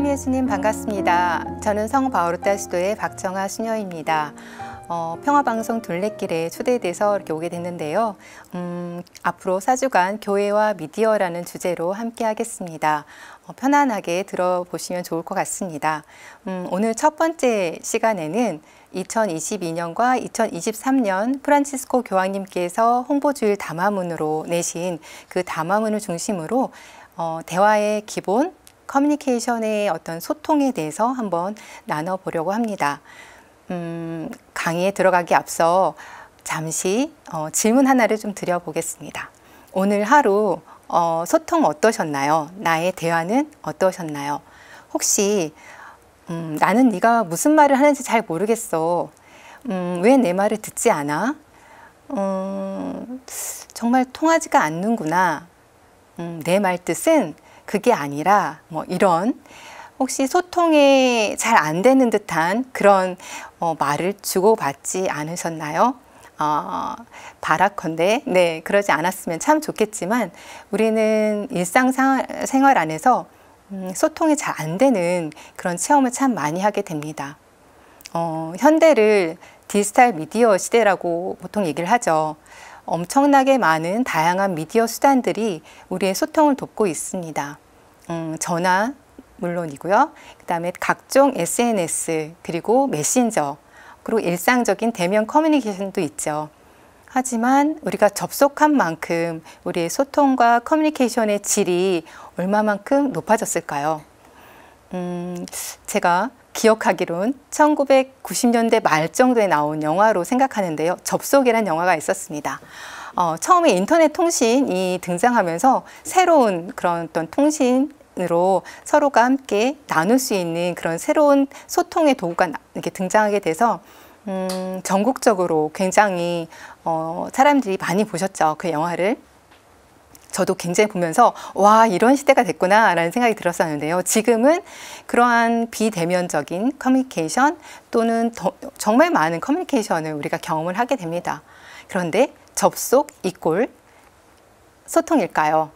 찬미의 수님 반갑습니다. 저는 성 바오르타 수도의 박정아 수녀입니다. 어, 평화방송 둘레길에 초대돼서 이렇게 오게 됐는데요. 음, 앞으로 4주간 교회와 미디어라는 주제로 함께 하겠습니다. 어, 편안하게 들어보시면 좋을 것 같습니다. 음, 오늘 첫 번째 시간에는 2022년과 2023년 프란치스코 교황님께서 홍보주일 담화문으로 내신 그 담화문을 중심으로 어, 대화의 기본, 커뮤니케이션의 어떤 소통에 대해서 한번 나눠보려고 합니다. 음, 강의에 들어가기 앞서 잠시 어, 질문 하나를 좀 드려보겠습니다. 오늘 하루 어, 소통 어떠셨나요? 나의 대화는 어떠셨나요? 혹시 음, 나는 네가 무슨 말을 하는지 잘 모르겠어. 음, 왜 내 말을 듣지 않아? 음, 정말 통하지가 않는구나. 음, 내 말뜻은 그게 아니라 뭐 이런 혹시 소통이 잘 안 되는 듯한 그런 어, 말을 주고받지 않으셨나요? 어, 바라컨대 네 그러지 않았으면 참 좋겠지만 우리는 일상생활 안에서 음, 소통이 잘 안 되는 그런 체험을 참 많이 하게 됩니다. 어, 현대를 디지털 미디어 시대라고 보통 얘기를 하죠. 엄청나게 많은 다양한 미디어 수단들이 우리의 소통을 돕고 있습니다. 음, 전화 물론이고요. 그다음에 각종 SNS 그리고 메신저 그리고 일상적인 대면 커뮤니케이션도 있죠. 하지만 우리가 접속한 만큼 우리의 소통과 커뮤니케이션의 질이 얼마만큼 높아졌을까요? 음, 제가 기억하기론 1990년대 말 정도에 나온 영화로 생각하는데요. 접속이란 영화가 있었습니다. 어, 처음에 인터넷 통신이 등장하면서 새로운 그런 어떤 통신 으로 서로가 함께 나눌 수 있는 그런 새로운 소통의 도구가 이렇게 등장하게 돼서 음, 전국적으로 굉장히 어, 사람들이 많이 보셨죠 그 영화를 저도 굉장히 보면서 와 이런 시대가 됐구나라는 생각이 들었었는데요. 지금은 그러한 비대면적인 커뮤니케이션 또는 더, 정말 많은 커뮤니케이션을 우리가 경험을 하게 됩니다. 그런데 접속 이꼴 소통일까요?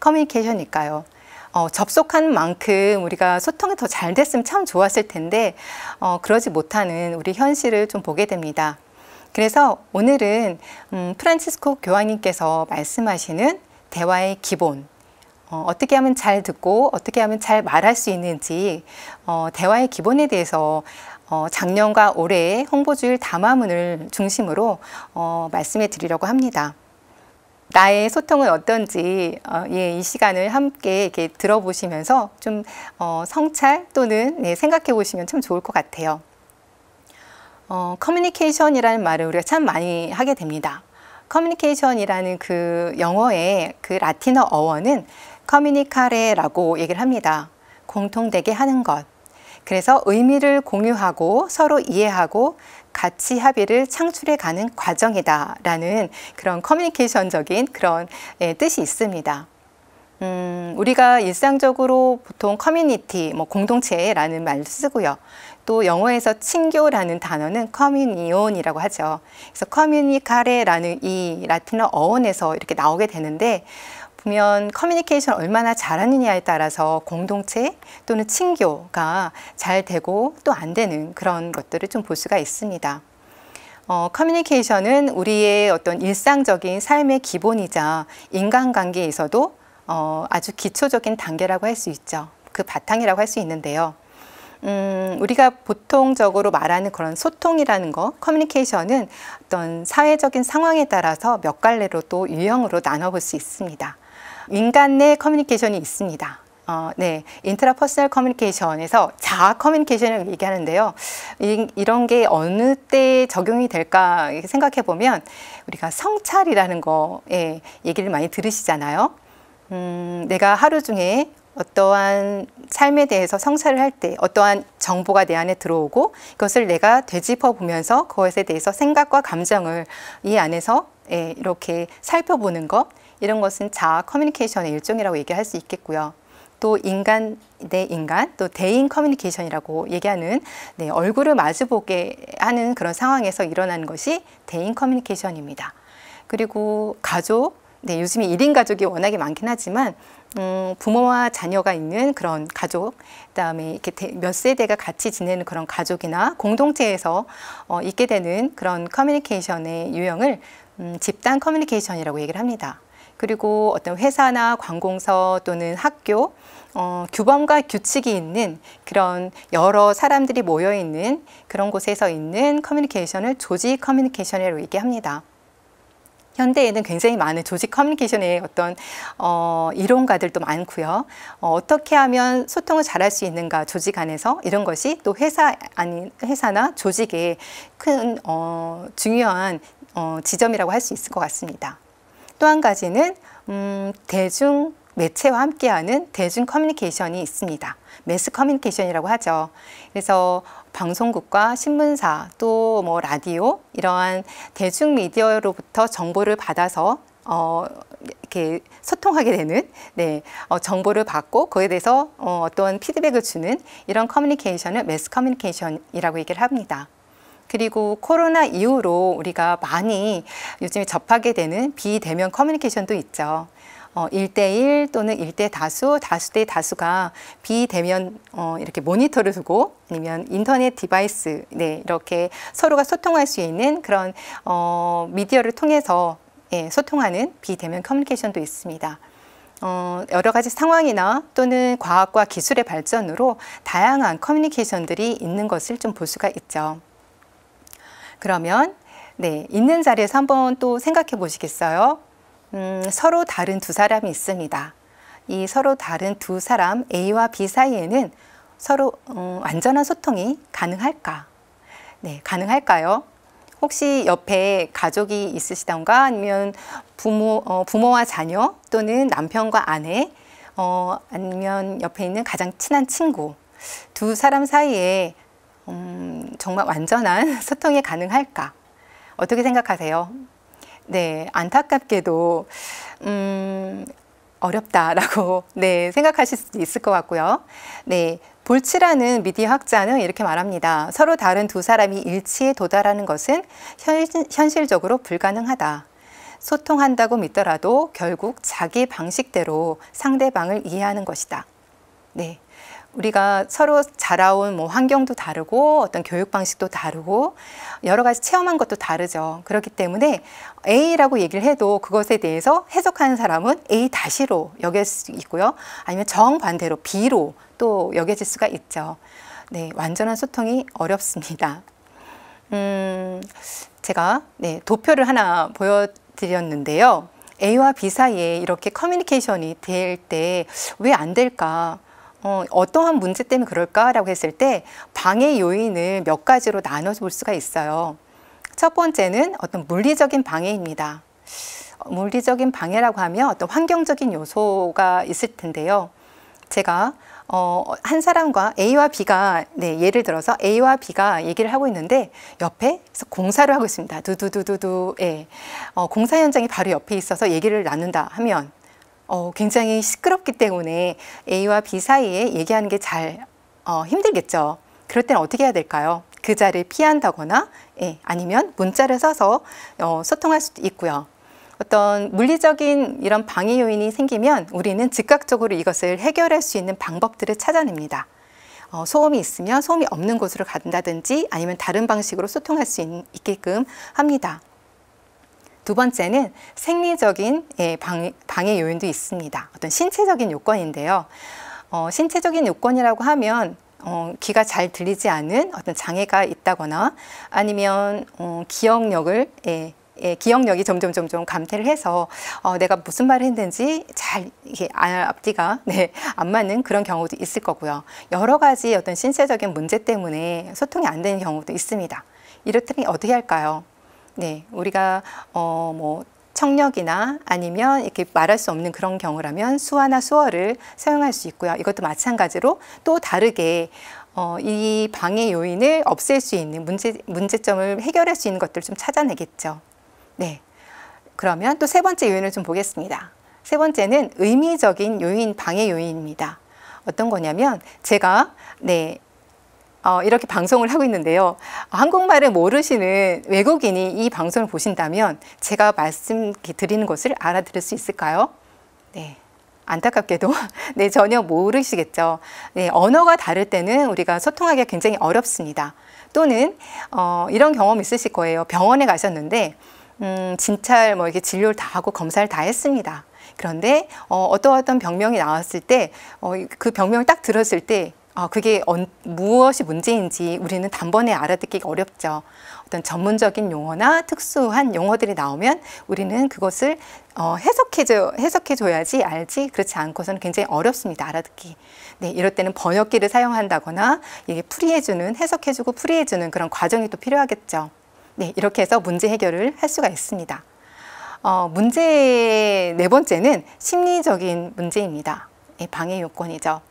커뮤니케이션일까요? 어, 접속한 만큼 우리가 소통이 더 잘 됐으면 참 좋았을 텐데 어, 그러지 못하는 우리 현실을 좀 보게 됩니다. 그래서 오늘은 음, 프란치스코 교황님께서 말씀하시는 대화의 기본, 어, 떻게 하면 잘 듣고 어떻게 하면 잘 말할 수 있는지 어, 대화의 기본에 대해서 어, 작년과 올해의 홍보주일 담화문을 중심으로 어, 말씀해 드리려고 합니다. 나의 소통은 어떤지 어, 예, 이 시간을 함께 이렇게 들어보시면서 좀 어, 성찰 또는 예, 생각해 보시면 참 좋을 것 같아요. 어, 커뮤니케이션이라는 말을 우리가 참 많이 하게 됩니다. 커뮤니케이션이라는 그 영어의 그 라틴어 어원은 커뮤니카레라고 얘기를 합니다. 공통되게 하는 것. 그래서 의미를 공유하고 서로 이해하고 가치 합의를 창출해 가는 과정이다라는 그런 커뮤니케이션적인 그런 예, 뜻이 있습니다. 음, 우리가 일상적으로 보통 커뮤니티, 뭐 공동체라는 말을 쓰고요. 또 영어에서 친교라는 단어는 커뮤니온이라고 하죠. 그래서 커뮤니카레라는 이 라틴어 어원에서 이렇게 나오게 되는데 보면 커뮤니케이션 얼마나 잘하느냐에 따라서 공동체 또는 친교가 잘 되고 또 안 되는 그런 것들을 좀 볼 수가 있습니다. 어, 커뮤니케이션은 우리의 어떤 일상적인 삶의 기본이자 인간관계에서도 어, 아주 기초적인 단계라고 할 수 있죠. 그 바탕이라고 할 수 있는데요. 음, 우리가 보통적으로 말하는 그런 소통이라는 거, 커뮤니케이션은 어떤 사회적인 상황에 따라서 몇 갈래로 또 유형으로 나눠볼 수 있습니다. 민간 내 커뮤니케이션이 있습니다. 어, 네. 인트라퍼스널 커뮤니케이션에서 자아 커뮤니케이션을 얘기하는데요. 이, 런게 어느 때 적용이 될까 생각해 보면 우리가 성찰이라는 거에 얘기를 많이 들으시잖아요. 음, 내가 하루 중에 어떠한 삶에 대해서 성찰을 할 때 어떠한 정보가 내 안에 들어오고 그것을 내가 되짚어 보면서 그것에 대해서 생각과 감정을 이 안에서 예, 이렇게 살펴보는 것 이런 것은 자아 커뮤니케이션의 일종이라고 얘기할 수 있겠고요. 또 인간 내 인간 또 대인 커뮤니케이션이라고 얘기하는 네, 얼굴을 마주보게 하는 그런 상황에서 일어나는 것이 대인 커뮤니케이션입니다. 그리고 가족 네, 요즘에 일인 가족이 워낙에 많긴 하지만 음, 부모와 자녀가 있는 그런 가족, 그다음에 이렇게 몇 세대가 같이 지내는 그런 가족이나 공동체에서 어, 있게 되는 그런 커뮤니케이션의 유형을 음, 집단 커뮤니케이션이라고 얘기를 합니다. 그리고 어떤 회사나 관공서 또는 학교, 어, 규범과 규칙이 있는 그런 여러 사람들이 모여 있는 그런 곳에서 있는 커뮤니케이션을 조직 커뮤니케이션이라고 얘기합니다. 현대에는 굉장히 많은 조직 커뮤니케이션의 어떤 어, 이론가들도 많고요. 어, 떻게 하면 소통을 잘할 수 있는가 조직 안에서 이런 것이 또 회사 아닌 회사나 조직의 큰 어, 중요한 어, 지점이라고 할 수 있을 것 같습니다. 또 한 가지는 음, 대중 매체와 함께하는 대중 커뮤니케이션이 있습니다. 매스 커뮤니케이션이라고 하죠. 그래서 방송국과 신문사 또 뭐 라디오 이러한 대중 미디어로부터 정보를 받아서 어, 이렇게 소통하게 되는 네, 어, 정보를 받고 그에 대해서 어, 어떤 피드백을 주는 이런 커뮤니케이션을 매스 커뮤니케이션이라고 얘기를 합니다. 그리고 코로나 이후로 우리가 많이 요즘에 접하게 되는 비대면 커뮤니케이션도 있죠. 어, 1대1 또는 1대 다수, 다수 대 다수가 비대면 어, 이렇게 모니터를 두고 아니면 인터넷 디바이스 네, 이렇게 서로가 소통할 수 있는 그런 어, 미디어를 통해서 예, 소통하는 비대면 커뮤니케이션도 있습니다. 어, 여러 가지 상황이나 또는 과학과 기술의 발전으로 다양한 커뮤니케이션들이 있는 것을 좀 볼 수가 있죠. 그러면 네, 있는 자리에서 한번 또 생각해 보시겠어요? 음, 서로 다른 두 사람이 있습니다. 이 서로 다른 두 사람 A와 B 사이에는 서로 음, 완전한 소통이 가능할까? 네, 가능할까요? 혹시 옆에 가족이 있으시던가 아니면 부모, 어, 부모와 자녀 또는 남편과 아내 어, 아니면 옆에 있는 가장 친한 친구 두 사람 사이에 음, 정말 완전한 소통이 가능할까? 어떻게 생각하세요? 네, 안타깝게도 음, 어렵다라고 네, 생각하실 수도 있을 것 같고요. 네, 볼츠라는 미디어 학자는 이렇게 말합니다. 서로 다른 두 사람이 일치에 도달하는 것은 현실적으로 불가능하다. 소통한다고 믿더라도 결국 자기 방식대로 상대방을 이해하는 것이다. 네. 우리가 서로 자라온 뭐 환경도 다르고 어떤 교육 방식도 다르고 여러 가지 체험한 것도 다르죠. 그렇기 때문에 A라고 얘기를 해도 그것에 대해서 해석하는 사람은 A 다시로 여길 수 있고요. 아니면 정반대로 B로 또 여겨질 수가 있죠. 네, 완전한 소통이 어렵습니다. 음, 제가 네, 도표를 하나 보여드렸는데요. A와 B 사이에 이렇게 커뮤니케이션이 될 때 왜 안 될까? 어, 어떠한 문제 때문에 그럴까라고 했을 때 방해 요인을 몇 가지로 나눠 볼 수가 있어요. 첫 번째는 어떤 물리적인 방해입니다. 어, 물리적인 방해라고 하면 어떤 환경적인 요소가 있을 텐데요. 제가 어, 한 사람과 A와 B가 네, 예를 들어서 A와 B가 얘기를 하고 있는데 옆에 공사를 하고 있습니다. 두두두두두. 예. 어, 공사 현장이 바로 옆에 있어서 얘기를 나눈다 하면 어, 굉장히 시끄럽기 때문에 A와 B 사이에 얘기하는 게 잘 어, 힘들겠죠. 그럴 때는 어떻게 해야 될까요? 그자를 피한다거나 예, 아니면 문자를 써서 어, 소통할 수도 있고요. 어떤 물리적인 이런 방해 요인이 생기면 우리는 즉각적으로 이것을 해결할 수 있는 방법들을 찾아냅니다. 어, 소음이 있으면 소음이 없는 곳으로 간다든지 아니면 다른 방식으로 소통할 수 있, 게끔 합니다. 두 번째는 생리적인 예, 방해, 방해 요인도 있습니다. 어떤 신체적인 요건인데요. 어, 신체적인 요건이라고 하면 어, 귀가 잘 들리지 않은 어떤 장애가 있다거나 아니면 어, 기억력을 예, 예, 기억력이 점점 점점 감퇴를 해서 어, 내가 무슨 말을 했는지 잘 이게 앞뒤가 네, 안 맞는 그런 경우도 있을 거고요. 여러 가지 어떤 신체적인 문제 때문에 소통이 안 되는 경우도 있습니다. 이럴 때면 어떻게 할까요? 네, 우리가 어, 뭐 청력이나 아니면 이렇게 말할 수 없는 그런 경우라면 수화나 수어를 사용할 수 있고요. 이것도 마찬가지로 또 다르게 어, 이 방해 요인을 없앨 수 있는 문제, 문제점을 해결할 수 있는 것들을 좀 찾아내겠죠. 네. 그러면 또 세 번째 요인을 좀 보겠습니다. 세 번째는 의미적인 요인, 방해 요인입니다. 어떤 거냐면 제가 네, 어, 이렇게 방송을 하고 있는데요. 한국말을 모르시는 외국인이 이 방송을 보신다면 제가 말씀드리는 것을 알아들을 수 있을까요? 네. 안타깝게도 네, 전혀 모르시겠죠. 네, 언어가 다를 때는 우리가 소통하기가 굉장히 어렵습니다. 또는 어, 이런 경험 있으실 거예요. 병원에 가셨는데 음, 진찰 뭐 이렇게 진료를 다 하고 검사를 다 했습니다. 그런데 어, 어떠 어떤 병명이 나왔을 때그 어, 그 병명을 딱 들었을 때 어, 그게 어, 무엇이 문제인지 우리는 단번에 알아듣기가 어렵죠. 어떤 전문적인 용어나 특수한 용어들이 나오면 우리는 그것을 어, 해석해줘, 해석해줘야지 알지 그렇지 않고서는 굉장히 어렵습니다. 알아듣기. 네, 이럴 때는 번역기를 사용한다거나 이게 풀이해주는, 해석해주고 풀이해주는 그런 과정이 또 필요하겠죠. 네, 이렇게 해서 문제 해결을 할 수가 있습니다. 어, 문제 네 번째는 심리적인 문제입니다. 예, 방해 요건이죠.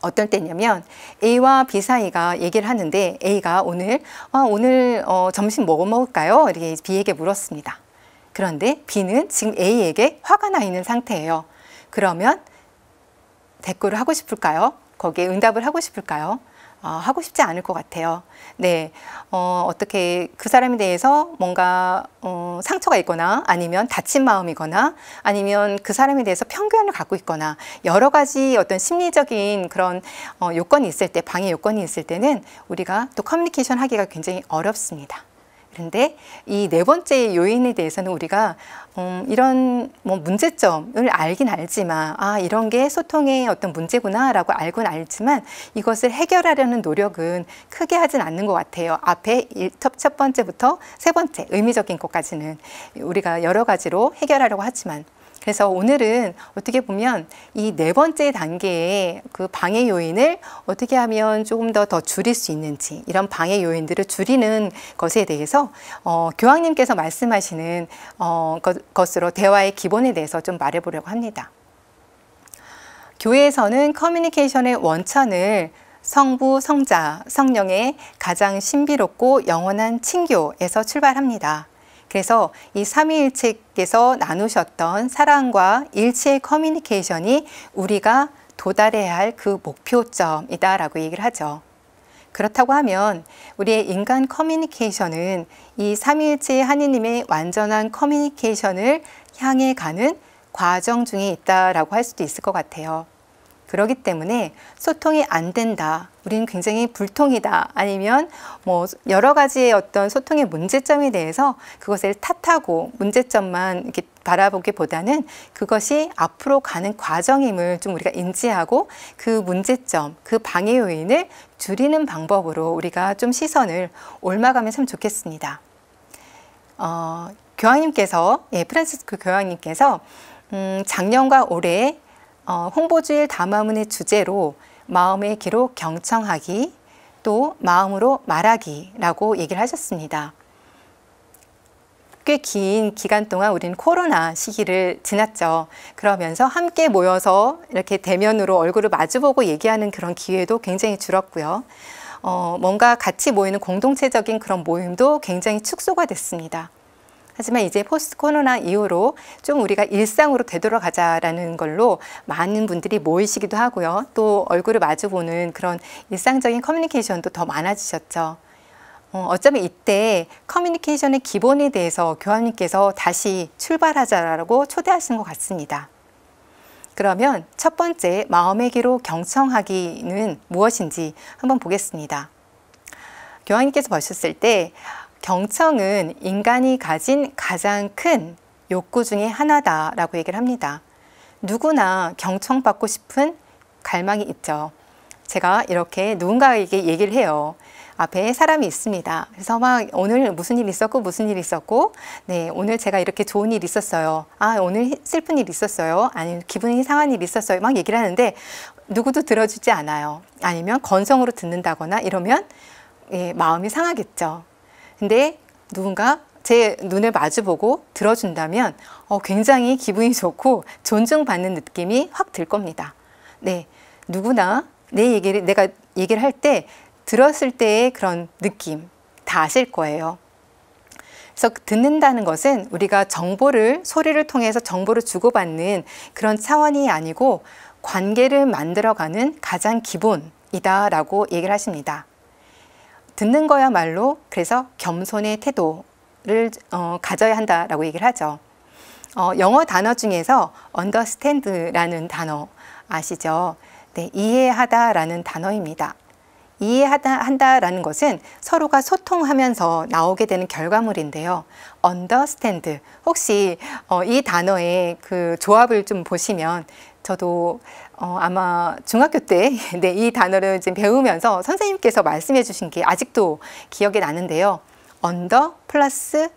어떨 때냐면 A와 B 사이가 얘기를 하는데 A가 오늘 아, 오늘 어, 점심 뭐 먹을까요? 이렇게 B에게 물었습니다. 그런데 B는 지금 A에게 화가 나 있는 상태예요. 그러면 대꾸를 하고 싶을까요? 거기에 응답을 하고 싶을까요? 어, 하고 싶지 않을 것 같아요. 네, 어, 어떻게 그 사람에 대해서 뭔가 어, 상처가 있거나 아니면 다친 마음이거나 아니면 그 사람에 대해서 편견을 갖고 있거나 여러 가지 어떤 심리적인 그런 어, 요건이 있을 때 방해 요건이 있을 때는 우리가 또 커뮤니케이션 하기가 굉장히 어렵습니다. 근데 이 네 번째 요인에 대해서는 우리가 음, 이런 뭐 문제점을 알긴 알지만 아 이런 게 소통의 어떤 문제구나라고 알곤 알지만 이것을 해결하려는 노력은 크게 하진 않는 것 같아요. 앞에 첫 번째부터 세 번째 의미적인 것까지는 우리가 여러 가지로 해결하려고 하지만 그래서 오늘은 어떻게 보면 이 네 번째 단계의 그 방해 요인을 어떻게 하면 조금 더 더 줄일 수 있는지 이런 방해 요인들을 줄이는 것에 대해서 어, 교황님께서 말씀하시는 어, 것, 것으로 대화의 기본에 대해서 좀 말해보려고 합니다. 교회에서는 커뮤니케이션의 원천을 성부, 성자, 성령의 가장 신비롭고 영원한 친교에서 출발합니다. 그래서 이 삼위일체께서 나누셨던 사랑과 일치의 커뮤니케이션이 우리가 도달해야 할 그 목표점이다라고 얘기를 하죠. 그렇다고 하면 우리의 인간 커뮤니케이션은 이 삼위일체 하느님의 완전한 커뮤니케이션을 향해 가는 과정 중에 있다라고 할 수도 있을 것 같아요. 그러기 때문에 소통이 안 된다. 우리는 굉장히 불통이다. 아니면 뭐 여러 가지의 어떤 소통의 문제점에 대해서 그것을 탓하고 문제점만 이렇게 바라보기보다는 그것이 앞으로 가는 과정임을 좀 우리가 인지하고 그 문제점, 그 방해 요인을 줄이는 방법으로 우리가 좀 시선을 올마가면 참 좋겠습니다. 어, 교황님께서, 예, 프란시스코 교황님께서 음, 작년과 올해 어, 홍보주일 담화문의 주제로 마음의 기로 경청하기 또 마음으로 말하기라고 얘기를 하셨습니다. 꽤 긴 기간 동안 우리는 코로나 시기를 지났죠. 그러면서 함께 모여서 이렇게 대면으로 얼굴을 마주보고 얘기하는 그런 기회도 굉장히 줄었고요. 어, 뭔가 같이 모이는 공동체적인 그런 모임도 굉장히 축소가 됐습니다. 하지만 이제 포스트 코로나 이후로 좀 우리가 일상으로 되돌아가자라는 걸로 많은 분들이 모이시기도 하고요. 또 얼굴을 마주보는 그런 일상적인 커뮤니케이션도 더 많아지셨죠. 어, 쩌면 이때 커뮤니케이션의 기본에 대해서 교황님께서 다시 출발하자라고 초대하신 것 같습니다. 그러면 첫 번째 마음의 기로 경청하기는 무엇인지 한번 보겠습니다. 교황님께서 보셨을 때 경청은 인간이 가진 가장 큰 욕구 중의 하나다라고 얘기를 합니다. 누구나 경청받고 싶은 갈망이 있죠. 제가 이렇게 누군가에게 얘기를 해요. 앞에 사람이 있습니다. 그래서 막 오늘 무슨 일 있었고 무슨 일 있었고 네 오늘 제가 이렇게 좋은 일 있었어요. 아 오늘 슬픈 일 있었어요. 아니면 기분이 상한 일 있었어요. 막 얘기를 하는데 누구도 들어주지 않아요. 아니면 건성으로 듣는다거나 이러면 예, 마음이 상하겠죠. 근데 누군가 제 눈을 마주보고 들어준다면 어, 굉장히 기분이 좋고 존중받는 느낌이 확 들 겁니다. 네, 누구나 내 얘기를 내가 얘기를 할 때 들었을 때의 그런 느낌 다 아실 거예요. 그래서 듣는다는 것은 우리가 정보를 소리를 통해서 정보를 주고받는 그런 차원이 아니고 관계를 만들어가는 가장 기본이다라고 얘기를 하십니다. 듣는 거야말로 그래서 겸손의 태도를 어, 가져야 한다라고 얘기를 하죠. 어, 영어 단어 중에서 understand라는 단어 아시죠? 네, 이해하다라는 단어입니다. 이해하다 한다라는 것은 서로가 소통하면서 나오게 되는 결과물인데요. understand 혹시 어, 이 단어의 그 조합을 좀 보시면 저도 어, 아마 중학교 때, 네, 이 단어를 지금 배우면서 선생님께서 말씀해 주신 게 아직도 기억에 나는데요. 언더 플러스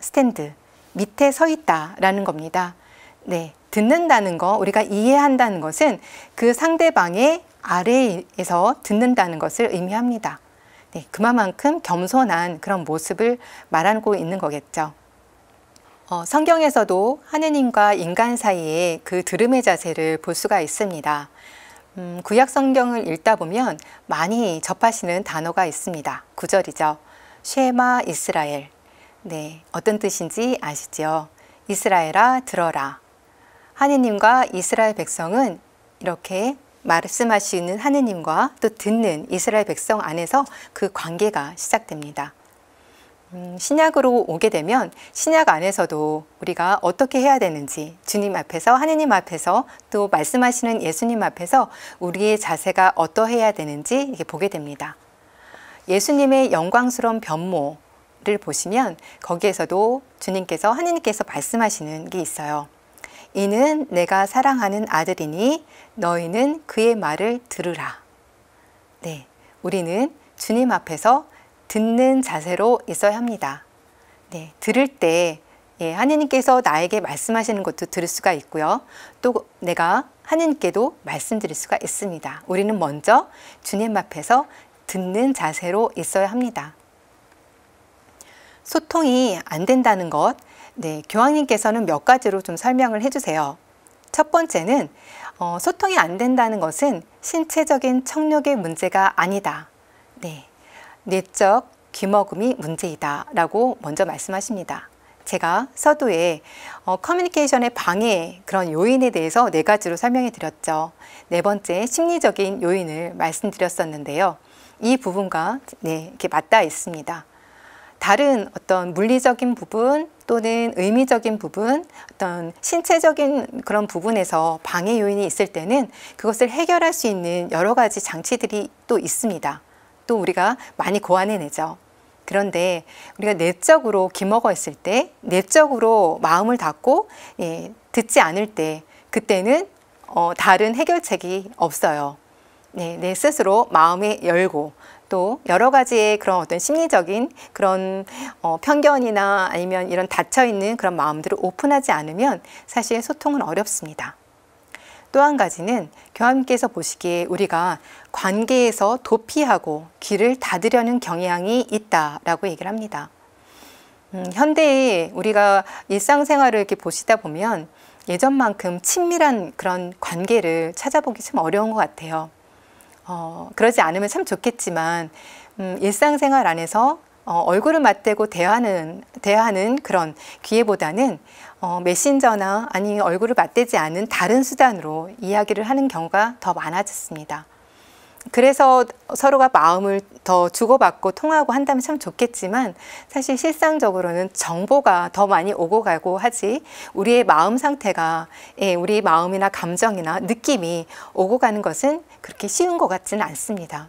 스탠드, 밑에 서 있다라는 겁니다. 네, 듣는다는 거, 우리가 이해한다는 것은 그 상대방의 아래에서 듣는다는 것을 의미합니다. 네, 그만큼 겸손한 그런 모습을 말하고 있는 거겠죠. 어, 성경에서도 하느님과 인간 사이에그 들음의 자세를 볼 수가 있습니다. 음, 구약 성경을 읽다 보면 많이 접하시는 단어가 있습니다. 구절이죠. 쉐마 이스라엘. 네, 어떤 뜻인지 아시죠? 이스라엘아 들어라. 하느님과 이스라엘 백성은 이렇게 말씀하시는 하느님과 또 듣는 이스라엘 백성 안에서 그 관계가 시작됩니다. 음, 신약으로 오게 되면 신약 안에서도 우리가 어떻게 해야 되는지 주님 앞에서 하느님 앞에서 또 말씀하시는 예수님 앞에서 우리의 자세가 어떠해야 되는지 이렇게 보게 됩니다. 예수님의 영광스러운 변모를 보시면 거기에서도 주님께서 하느님께서 말씀하시는 게 있어요. 이는 내가 사랑하는 아들이니 너희는 그의 말을 들으라. 네, 우리는 주님 앞에서 듣는 자세로 있어야 합니다. 네, 들을 때 예, 하느님께서 나에게 말씀하시는 것도 들을 수가 있고요. 또 내가 하느님께도 말씀드릴 수가 있습니다. 우리는 먼저 주님 앞에서 듣는 자세로 있어야 합니다. 소통이 안 된다는 것, 네, 교황님께서는 몇 가지로 좀 설명을 해주세요. 첫 번째는 어, 소통이 안 된다는 것은 신체적인 청력의 문제가 아니다. 네, 내적 귀머금이 문제이다 라고 먼저 말씀하십니다. 제가 서두에 어, 커뮤니케이션의 방해 그런 요인에 대해서 네 가지로 설명해 드렸죠. 네 번째 심리적인 요인을 말씀드렸었는데요. 이 부분과 네, 이렇게 맞닿아 있습니다. 다른 어떤 물리적인 부분 또는 의미적인 부분, 어떤 신체적인 그런 부분에서 방해 요인이 있을 때는 그것을 해결할 수 있는 여러 가지 장치들이 또 있습니다. 또 우리가 많이 고안해내죠. 그런데 우리가 내적으로 기먹어 있을 때, 내적으로 마음을 닫고 예, 듣지 않을 때, 그때는 어, 다른 해결책이 없어요. 네, 내 스스로 마음에 열고 또 여러 가지의 그런 어떤 심리적인 그런 어, 편견이나 아니면 이런 닫혀 있는 그런 마음들을 오픈하지 않으면 사실 소통은 어렵습니다. 또한 가지는 교황께서 보시기에 우리가 관계에서 도피하고 귀를 닫으려는 경향이 있다라고 얘기를 합니다. 음, 현대에 우리가 일상생활을 이렇게 보시다 보면 예전만큼 친밀한 그런 관계를 찾아보기 참 어려운 것 같아요. 어, 그러지 않으면 참 좋겠지만 음, 일상생활 안에서 어, 얼굴을 맞대고 대화는 대하는 그런 기회보다는 어, 메신저나 아니 얼굴을 맞대지 않은 다른 수단으로 이야기를 하는 경우가 더 많아졌습니다. 그래서 서로가 마음을 더 주고받고 통하고 한다면 참 좋겠지만 사실 실상적으로는 정보가 더 많이 오고 가고 하지 우리의 마음 상태가 예, 우리 마음이나 감정이나 느낌이 오고 가는 것은 그렇게 쉬운 것 같지는 않습니다.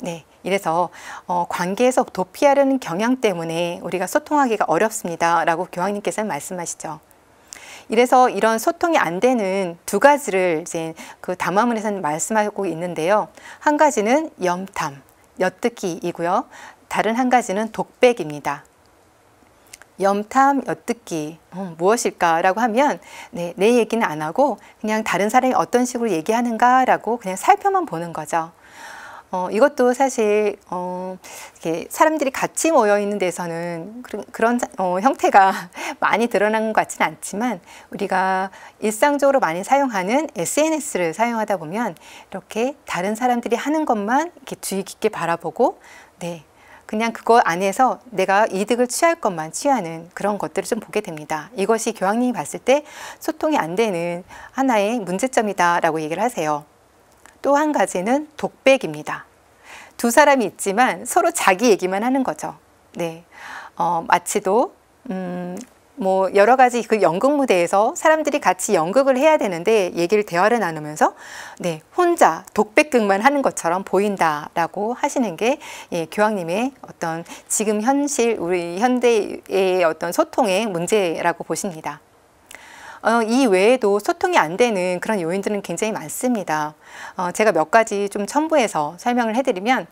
네. 이래서 어, 관계에서 도피하려는 경향 때문에 우리가 소통하기가 어렵습니다. 라고 교황님께서는 말씀하시죠. 이래서 이런 소통이 안 되는 두 가지를 이제 그 담화문에서는 말씀하고 있는데요. 한 가지는 염탐, 엿듣기이고요. 다른 한 가지는 독백입니다. 염탐, 엿듣기 어, 무엇일까라고 하면 네, 내 얘기는 안 하고 그냥 다른 사람이 어떤 식으로 얘기하는가라고 그냥 살펴만 보는 거죠. 어, 이것도 사실 어, 이렇게 사람들이 같이 모여 있는 데서는 그런, 그런 어, 형태가 많이 드러난 것 같지는 않지만 우리가 일상적으로 많이 사용하는 SNS를 사용하다 보면 이렇게 다른 사람들이 하는 것만 이렇게 주의 깊게 바라보고 네 그냥 그거 안에서 내가 이득을 취할 것만 취하는 그런 것들을 좀 보게 됩니다. 이것이 교황님이 봤을 때 소통이 안 되는 하나의 문제점이다라고 얘기를 하세요. 또한 가지는 독백입니다. 두 사람이 있지만 서로 자기 얘기만 하는 거죠. 네. 어, 마치도, 음, 뭐 여러 가지 그 연극 무대에서 사람들이 같이 연극을 해야 되는데 얘기를 대화를 나누면서 네 혼자 독백극만 하는 것처럼 보인다라고 하시는 게 예, 교황님의 어떤 지금 현실 우리 현대의 어떤 소통의 문제라고 보십니다. 어, 이 외에도 소통이 안 되는 그런 요인들은 굉장히 많습니다. 어, 제가 몇 가지 좀 첨부해서 설명을 해드리면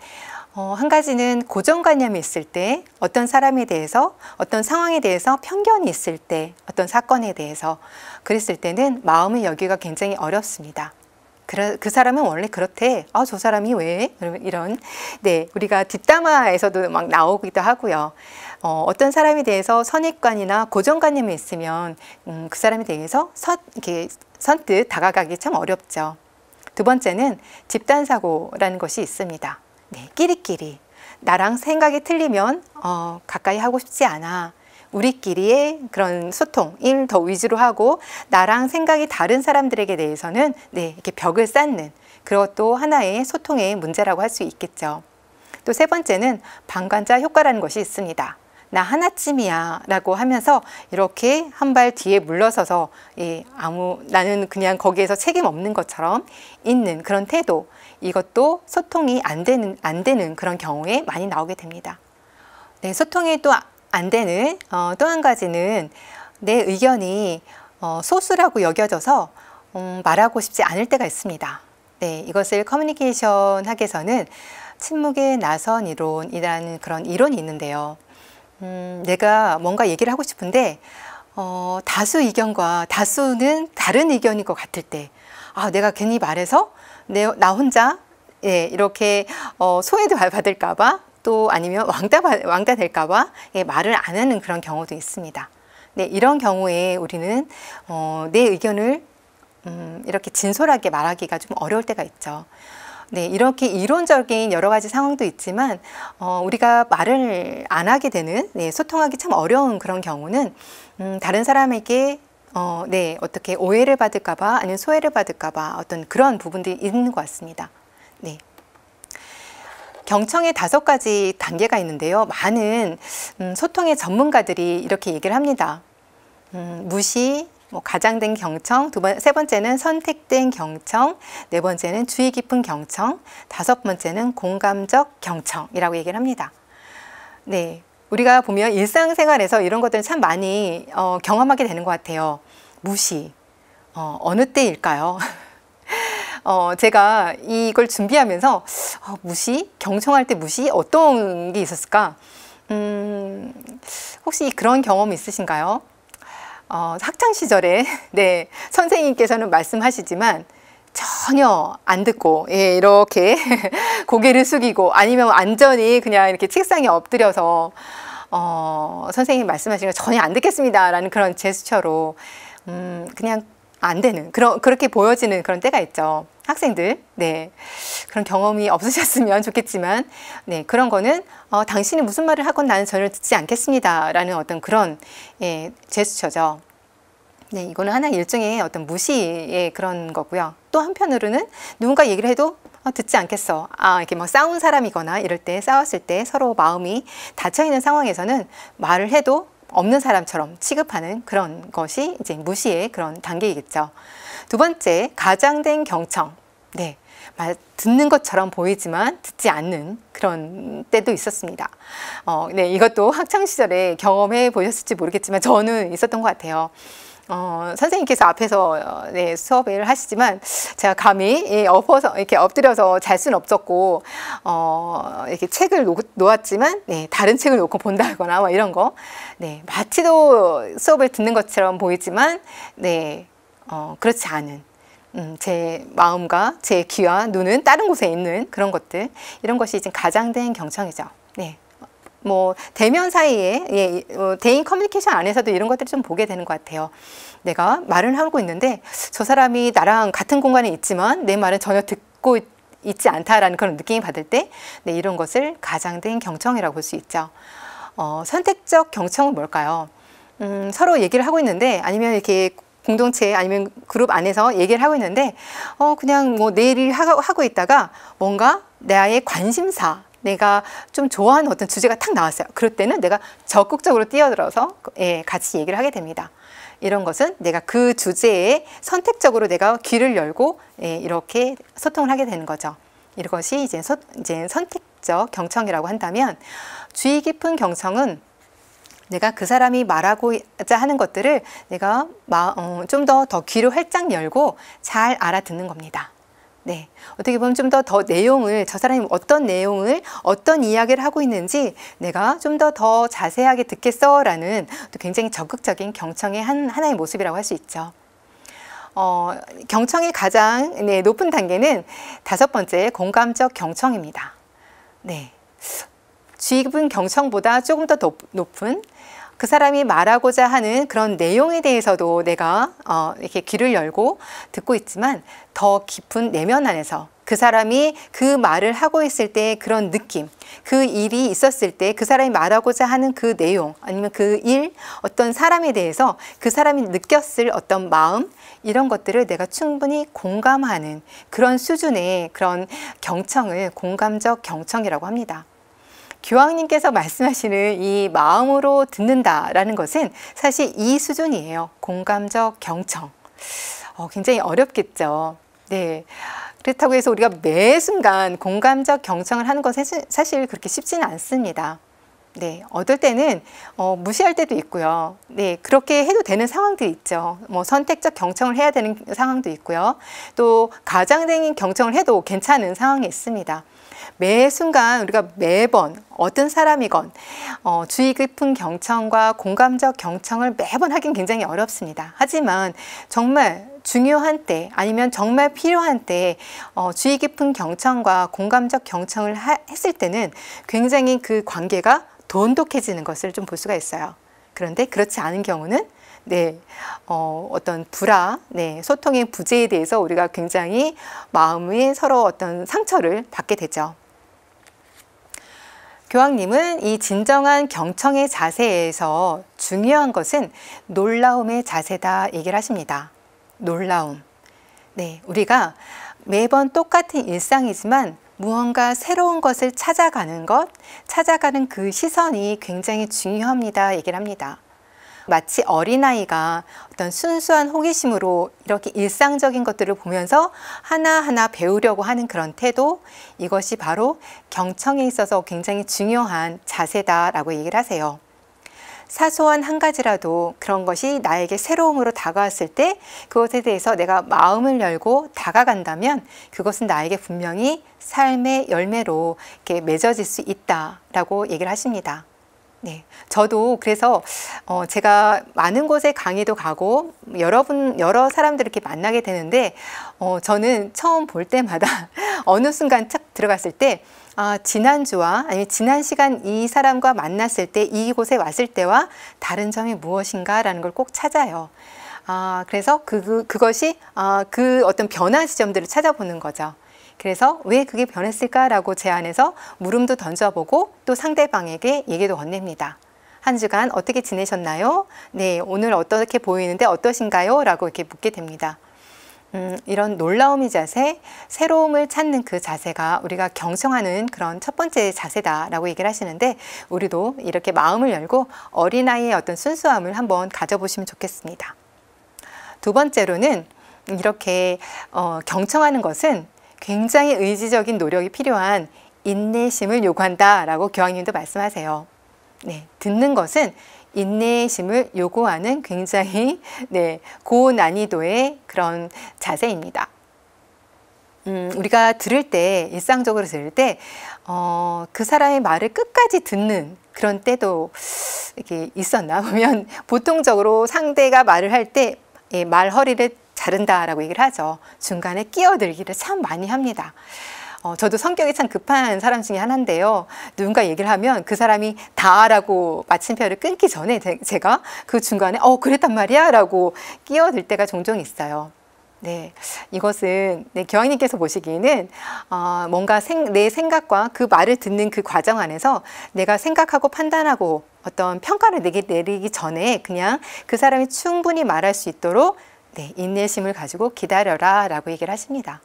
어, 한 가지는 고정관념이 있을 때 어떤 사람에 대해서 어떤 상황에 대해서 편견이 있을 때 어떤 사건에 대해서 그랬을 때는 마음의 여기가 굉장히 어렵습니다. 그, 그 사람은 원래 그렇대. 아, 저 사람이 왜? 이런. 네, 우리가 뒷담화에서도 막 나오기도 하고요. 어, 어떤 사람에 대해서 선입관이나 고정관념이 있으면 음, 그 사람에 대해서 선, 이렇게 선뜻 다가가기 참 어렵죠. 두 번째는 집단사고라는 것이 있습니다. 네, 끼리끼리. 나랑 생각이 틀리면 어, 가까이 하고 싶지 않아. 우리끼리의 그런 소통을 더 위주로 하고 나랑 생각이 다른 사람들에게 대해서는 네, 이렇게 벽을 쌓는 그것도 하나의 소통의 문제라고 할 수 있겠죠. 또 세 번째는 방관자 효과라는 것이 있습니다. 나 하나쯤이야 라고 하면서 이렇게 한 발 뒤에 물러서서 예, 아무 나는 그냥 거기에서 책임 없는 것처럼 있는 그런 태도 이것도 소통이 안 되는 안 되는 그런 경우에 많이 나오게 됩니다. 네, 소통이 또 안 되는 어, 또 한 가지는 내 의견이 어, 소수라고 여겨져서 음, 말하고 싶지 않을 때가 있습니다. 네, 이것을 커뮤니케이션 학에서는 침묵의 나선 이론이라는 그런 이론이 있는데요. 음, 내가 뭔가 얘기를 하고 싶은데 어, 다수 의견과 다수는 다른 의견인 것 같을 때 아, 내가 괜히 말해서 내, 나 혼자 예, 이렇게 어, 소외도 받을까 봐 또 아니면 왕따, 왕따 될까 봐 예, 말을 안 하는 그런 경우도 있습니다. 네, 이런 경우에 우리는 어, 내 의견을 음, 이렇게 진솔하게 말하기가 좀 어려울 때가 있죠. 네, 이렇게 이론적인 여러 가지 상황도 있지만 어, 우리가 말을 안 하게 되는 네, 소통하기 참 어려운 그런 경우는 음, 다른 사람에게 어, 네, 어떻게 오해를 받을까봐 아니면 소외를 받을까봐 어떤 그런 부분들이 있는 것 같습니다. 네. 경청의 다섯 가지 단계가 있는데요. 많은 음, 소통의 전문가들이 이렇게 얘기를 합니다. 음, 무시, 뭐 가장된 경청, 두 번, 세 번째는 선택된 경청, 네 번째는 주의 깊은 경청, 다섯 번째는 공감적 경청이라고 얘기를 합니다. 네, 우리가 보면 일상생활에서 이런 것들을참 많이 어, 경험하게 되는 것 같아요. 무시, 어, 어느 때일까요? 어, 제가 이걸 준비하면서 어, 무시, 경청할 때 무시 어떤 게 있었을까? 음, 혹시 그런 경험 있으신가요? 어, 학창 시절에 네 선생님께서는 말씀하시지만 전혀 안 듣고 예, 이렇게 고개를 숙이고 아니면 완전히 그냥 이렇게 책상에 엎드려서 어, 선생님 말씀하시는 거 전혀 안 듣겠습니다라는 그런 제스처로 음, 그냥 안 되는 그런 그렇게 보여지는 그런 때가 있죠. 학생들, 네. 그런 경험이 없으셨으면 좋겠지만, 네. 그런 거는, 어, 당신이 무슨 말을 하건 나는 저를 듣지 않겠습니다. 라는 어떤 그런, 예, 제스처죠. 네. 이거는 하나 의 일종의 어떤 무시의 그런 거고요. 또 한편으로는 누군가 얘기를 해도 어, 듣지 않겠어. 아, 이렇게 뭐 싸운 사람이거나 이럴 때, 싸웠을 때 서로 마음이 닫혀있는 상황에서는 말을 해도 없는 사람처럼 취급하는 그런 것이 이제 무시의 그런 단계이겠죠. 두 번째, 가장된 경청. 네. 듣는 것처럼 보이지만 듣지 않는 그런 때도 있었습니다. 어, 네, 이것도 학창시절에 경험해 보셨을지 모르겠지만 저는 있었던 것 같아요. 어, 선생님께서 앞에서 어, 네, 수업을 하시지만 제가 감히 엎어서 이렇게 엎드려서 잘 수는 없었고 어, 이렇게 책을 놓, 았지만 네, 다른 책을 놓고 본다거나 뭐 이런 거 네, 마치도 수업을 듣는 것처럼 보이지만 네, 어, 그렇지 않은 음, 제 마음과 제 귀와 눈은 다른 곳에 있는 그런 것들 이런 것이 지금 가장된 경청이죠. 네. 뭐 대면 사이에 예, 어, 대인 커뮤니케이션 안에서도 이런 것들을 좀 보게 되는 것 같아요. 내가 말을 하고 있는데 저 사람이 나랑 같은 공간에 있지만 내 말은 전혀 듣고 있지 않다라는 그런 느낌이 받을 때 네, 이런 것을 가장된 경청이라고 볼 수 있죠. 어, 선택적 경청은 뭘까요? 음, 서로 얘기를 하고 있는데 아니면 이렇게 공동체 아니면 그룹 안에서 얘기를 하고 있는데 어 그냥 뭐내 일을 하고 있다가 뭔가 나의 관심사 내가 좀 좋아하는 어떤 주제가 탁 나왔어요. 그럴 때는 내가 적극적으로 뛰어들어서 예, 같이 얘기를 하게 됩니다. 이런 것은 내가 그 주제에 선택적으로 내가 귀를 열고 예, 이렇게 소통을 하게 되는 거죠. 이것이 이제, 소, 이제 선택적 경청이라고 한다면 주의 깊은 경청은 내가 그 사람이 말하고자 하는 것들을 내가 어, 좀더더 더 귀를 활짝 열고 잘 알아듣는 겁니다. 네. 어떻게 보면 좀 더 더 내용을 저 사람이 어떤 내용을 어떤 이야기를 하고 있는지 내가 좀 더더 더 자세하게 듣겠어라는 또 굉장히 적극적인 경청의 한 하나의 모습이라고 할 수 있죠. 어, 경청의 가장 네, 높은 단계는 다섯 번째 공감적 경청입니다. 네. 주입은 경청보다 조금 더 높은 그 사람이 말하고자 하는 그런 내용에 대해서도 내가 어, 이렇게 귀를 열고 듣고 있지만 더 깊은 내면 안에서 그 사람이 그 말을 하고 있을 때 그런 느낌, 그 일이 있었을 때 그 사람이 말하고자 하는 그 내용 아니면 그 일, 어떤 사람에 대해서 그 사람이 느꼈을 어떤 마음 이런 것들을 내가 충분히 공감하는 그런 수준의 그런 경청을 공감적 경청이라고 합니다. 교황님께서 말씀하시는 이 마음으로 듣는다라는 것은 사실 이 수준이에요. 공감적 경청. 어, 굉장히 어렵겠죠. 네. 그렇다고 해서 우리가 매 순간 공감적 경청을 하는 것은 사실 그렇게 쉽지는 않습니다. 네, 어떨 때는 어, 무시할 때도 있고요. 네, 그렇게 해도 되는 상황도 있죠. 뭐 선택적 경청을 해야 되는 상황도 있고요. 또가장적인 경청을 해도 괜찮은 상황이 있습니다. 매 순간 우리가 매번 어떤 사람이건 어, 주의 깊은 경청과 공감적 경청을 매번 하긴 굉장히 어렵습니다. 하지만 정말 중요한 때 아니면 정말 필요한 때 어, 주의 깊은 경청과 공감적 경청을 하, 했을 때는 굉장히 그 관계가 돈독해지는 것을 좀 볼 수가 있어요. 그런데 그렇지 않은 경우는 네, 어, 어떤 불화, 네, 소통의 부재에 대해서 우리가 굉장히 마음의 서로 어떤 상처를 받게 되죠. 교황님은 이 진정한 경청의 자세에서 중요한 것은 놀라움의 자세다 얘기를 하십니다. 놀라움. 네, 우리가 매번 똑같은 일상이지만 무언가 새로운 것을 찾아가는 것, 찾아가는 그 시선이 굉장히 중요합니다. 얘기를 합니다. 마치 어린아이가 어떤 순수한 호기심으로 이렇게 일상적인 것들을 보면서 하나하나 배우려고 하는 그런 태도 이것이 바로 경청에 있어서 굉장히 중요한 자세다라고 얘기를 하세요. 사소한 한 가지라도 그런 것이 나에게 새로움으로 다가왔을 때 그것에 대해서 내가 마음을 열고 다가간다면 그것은 나에게 분명히 삶의 열매로 이렇게 맺어질 수 있다라고 얘기를 하십니다. 네, 저도 그래서 어, 제가 많은 곳에 강의도 가고 여러분 여러 사람들 이렇게 만나게 되는데 어, 저는 처음 볼 때마다 어느 순간 착 들어갔을 때 아, 지난주와 아니 지난 시간 이 사람과 만났을 때 이곳에 왔을 때와 다른 점이 무엇인가라는 걸 꼭 찾아요. 아, 그래서 그, 그 그것이 아, 그 어떤 변화 지점들을 찾아보는 거죠. 그래서 왜 그게 변했을까라고 제안해서 물음도 던져보고 또 상대방에게 얘기도 건넵니다. 한 주간 어떻게 지내셨나요? 네, 오늘 어떻게 보이는데 어떠신가요? 라고 이렇게 묻게 됩니다. 음, 이런 놀라움이 자세, 새로움을 찾는 그 자세가 우리가 경청하는 그런 첫 번째 자세다라고 얘기를 하시는데 우리도 이렇게 마음을 열고 어린아이의 어떤 순수함을 한번 가져보시면 좋겠습니다. 두 번째로는 이렇게 어, 경청하는 것은 굉장히 의지적인 노력이 필요한 인내심을 요구한다라고 교황님도 말씀하세요. 네, 듣는 것은 인내심을 요구하는 굉장히 네, 고난이도의 그런 자세입니다. 음, 우리가 들을 때, 일상적으로 들을 때, 어, 그 사람의 말을 끝까지 듣는 그런 때도 이렇게 있었나 보면 보통적으로 상대가 말을 할 때, 예, 말허리를 자른다라고 얘기를 하죠. 중간에 끼어들기를 참 많이 합니다. 어, 저도 성격이 참 급한 사람 중에 하나인데요. 누군가 얘기를 하면 그 사람이 다라고 마침표를 끊기 전에 제가 그 중간에 어 그랬단 말이야 라고 끼어들 때가 종종 있어요. 네, 이것은 네, 교황님께서 보시기에는 어, 뭔가 생, 내 생각과 그 말을 듣는 그 과정 안에서 내가 생각하고 판단하고 어떤 평가를 내기, 내리기 전에 그냥 그 사람이 충분히 말할 수 있도록 네, 인내심을 가지고 기다려라 라고 얘기를 하십니다.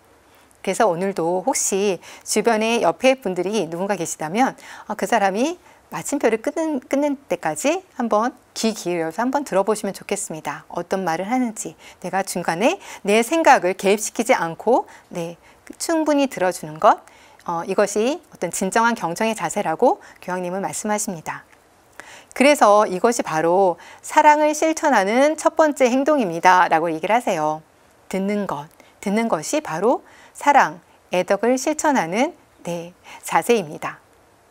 그래서 오늘도 혹시 주변에 옆에 분들이 누군가 계시다면 어, 그 사람이 마침표를 끊는, 끊는 때까지 한번 귀 기울여서 한번 들어보시면 좋겠습니다. 어떤 말을 하는지 내가 중간에 내 생각을 개입시키지 않고 네, 충분히 들어주는 것 어, 이것이 어떤 진정한 경청의 자세라고 교황님은 말씀하십니다. 그래서 이것이 바로 사랑을 실천하는 첫 번째 행동입니다. 라고 얘기를 하세요. 듣는 것, 듣는 것이 바로 사랑, 애덕을 실천하는 네, 자세입니다.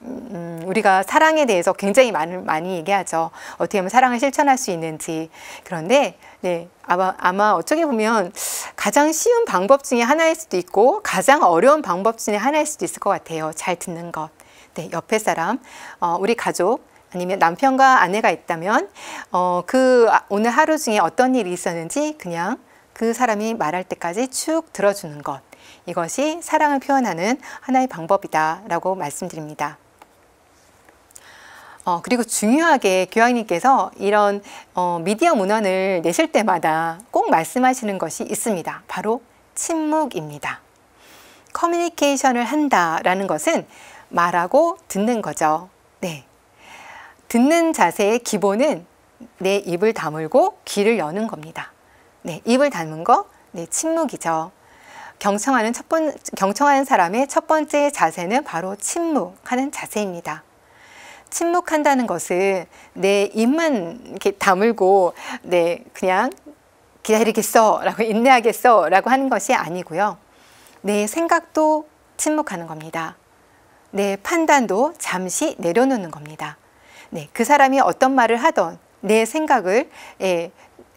음, 음, 우리가 사랑에 대해서 굉장히 많이, 많이 얘기하죠. 어떻게 하면 사랑을 실천할 수 있는지. 그런데 네, 아마, 아마 어떻게 보면 가장 쉬운 방법 중에 하나일 수도 있고 가장 어려운 방법 중에 하나일 수도 있을 것 같아요. 잘 듣는 것. 네, 옆에 사람, 어, 우리 가족, 아니면 남편과 아내가 있다면 어, 그 아, 오늘 하루 중에 어떤 일이 있었는지 그냥 그 사람이 말할 때까지 쭉 들어주는 것. 이것이 사랑을 표현하는 하나의 방법이다라고 말씀드립니다. 어, 그리고 중요하게 교황님께서 이런 어, 미디어 문헌을 내실 때마다 꼭 말씀하시는 것이 있습니다. 바로 침묵입니다. 커뮤니케이션을 한다라는 것은 말하고 듣는 거죠. 네. 듣는 자세의 기본은 내 입을 다물고 귀를 여는 겁니다. 네, 입을 닮은 거, 네, 침묵이죠. 경청하는 첫 번, 경청하는 사람의 첫 번째 자세는 바로 침묵하는 자세입니다. 침묵한다는 것은 내 입만 이렇게 다물고, 네, 그냥 기다리겠어, 라고 인내하겠어, 라고 하는 것이 아니고요. 내 생각도 침묵하는 겁니다. 내 판단도 잠시 내려놓는 겁니다. 네, 그 사람이 어떤 말을 하던 내 생각을 예,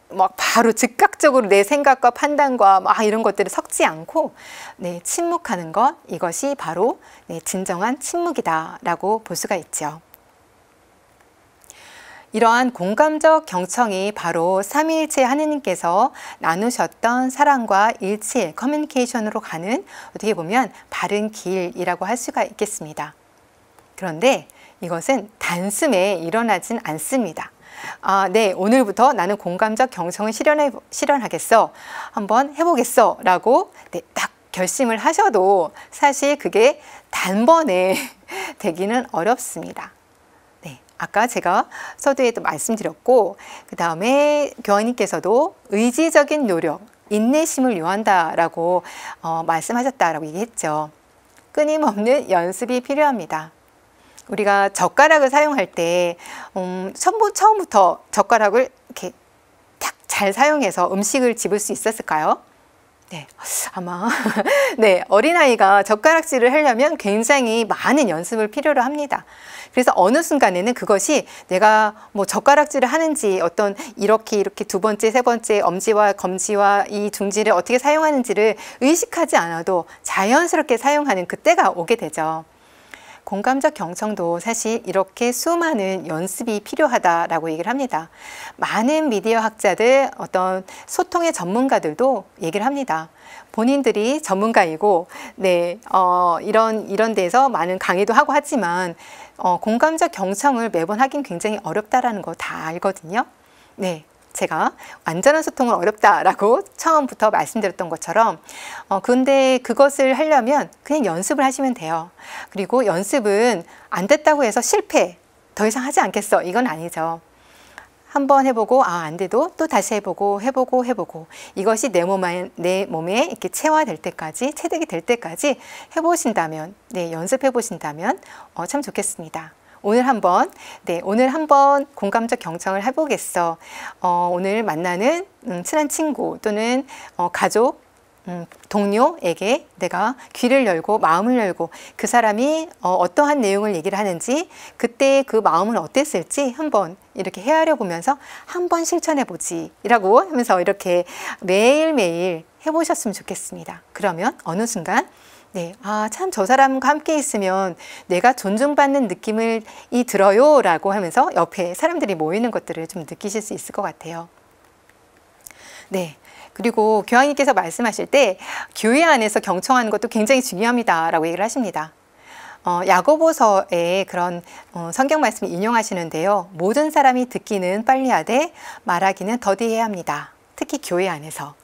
막 바로 즉각적으로 내 생각과 판단과 막 이런 것들을 섞지 않고 네, 침묵하는 것 이것이 바로 네, 진정한 침묵이다라고 볼 수가 있죠. 이러한 공감적 경청이 바로 삼일체 하느님께서 나누셨던 사랑과 일치의 커뮤니케이션으로 가는 어떻게 보면 바른 길이라고 할 수가 있겠습니다. 그런데 이것은 단숨에 일어나진 않습니다. 아, 네, 오늘부터 나는 공감적 경청을 실현해, 실현하겠어. 한번 해보겠어. 라고 네, 딱 결심을 하셔도 사실 그게 단번에 되기는 어렵습니다. 네, 아까 제가 서두에도 말씀드렸고, 그 다음에 교원님께서도 의지적인 노력, 인내심을 요한다라고 어, 말씀하셨다라고 얘기했죠. 끊임없는 연습이 필요합니다. 우리가 젓가락을 사용할 때 음, 처음부터 젓가락을 이렇게 딱잘 사용해서 음식을 집을 수 있었을까요? 네, 아마 네 어린아이가 젓가락질을 하려면 굉장히 많은 연습을 필요로 합니다. 그래서 어느 순간에는 그것이 내가 뭐 젓가락질을 하는지 어떤 이렇게 이렇게 두 번째 세 번째 엄지와 검지와 이 중지를 어떻게 사용하는지를 의식하지 않아도 자연스럽게 사용하는 그때가 오게 되죠. 공감적 경청도 사실 이렇게 수많은 연습이 필요하다라고 얘기를 합니다. 많은 미디어 학자들 어떤 소통의 전문가들도 얘기를 합니다. 본인들이 전문가이고 네, 어, 이런 이런 데서 많은 강의도 하고 하지만 어, 공감적 경청을 매번 하긴 굉장히 어렵다라는 거 다 알거든요. 네. 제가 완전한 소통은 어렵다라고 처음부터 말씀드렸던 것처럼 어, 근데 그것을 하려면 그냥 연습을 하시면 돼요. 그리고 연습은 안 됐다고 해서 실패 더 이상 하지 않겠어 이건 아니죠. 한 번 해보고 아 안 돼도 또 다시 해보고 해보고 해보고 이것이 내 몸에 내 몸에 이렇게 체화될 때까지 체득이 될 때까지 해보신다면 네 연습해 보신다면 어, 참 좋겠습니다. 오늘 한번 네 오늘 한번 공감적 경청을 해보겠어. 어, 오늘 만나는 음, 친한 친구 또는 어, 가족 음, 동료에게 내가 귀를 열고 마음을 열고 그 사람이 어, 떠한 내용을 얘기를 하는지 그때 그 마음은 어땠을지 한번 이렇게 헤아려 보면서 한번 실천해 보지 이라고 하면서 이렇게 매일매일 해보셨으면 좋겠습니다. 그러면 어느 순간 네, 아, 참 저 사람과 함께 있으면 내가 존중받는 느낌을 이 들어요 라고 하면서 옆에 사람들이 모이는 것들을 좀 느끼실 수 있을 것 같아요. 네. 그리고 교황님께서 말씀하실 때 교회 안에서 경청하는 것도 굉장히 중요합니다 라고 얘기를 하십니다. 어, 야고보서에 그런 어, 성경 말씀을 인용하시는데요. 모든 사람이 듣기는 빨리 하되 말하기는 더디해야 합니다. 특히 교회 안에서.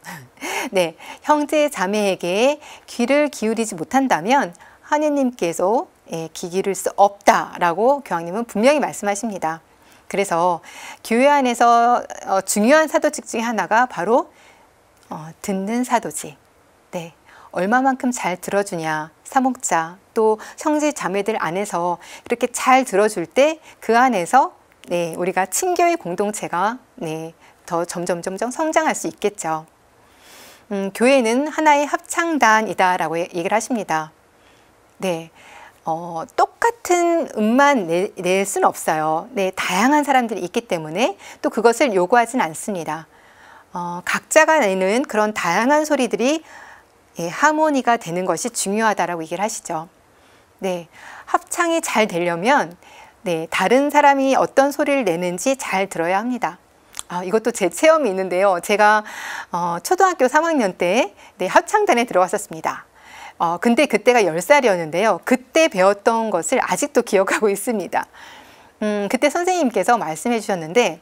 네, 형제 자매에게 귀를 기울이지 못한다면 하느님께서 예, 기기를 수 없다라고 교황님은 분명히 말씀하십니다. 그래서 교회 안에서 어, 중요한 사도직 중에 하나가 바로 어, 듣는 사도직. 네, 얼마만큼 잘 들어주냐, 사목자 또 형제 자매들 안에서 이렇게 잘 들어줄 때 그 안에서 네, 우리가 친교의 공동체가 네, 더 점점점점 성장할 수 있겠죠. 음, 교회는 하나의 합창단이다라고 예, 얘기를 하십니다. 네. 어, 똑같은 음만 낼, 수는 없어요. 네, 다양한 사람들이 있기 때문에 또 그것을 요구하진 않습니다. 어, 각자가 내는 그런 다양한 소리들이 예, 하모니가 되는 것이 중요하다라고 얘기를 하시죠. 네, 합창이 잘 되려면 네, 다른 사람이 어떤 소리를 내는지 잘 들어야 합니다. 아, 이것도 제 체험이 있는데요. 제가 어, 초등학교 3학년 때 네, 합창단에 들어갔었습니다. 어, 근데 그때가 10살이었는데요. 그때 배웠던 것을 아직도 기억하고 있습니다. 음, 그때 선생님께서 말씀해 주셨는데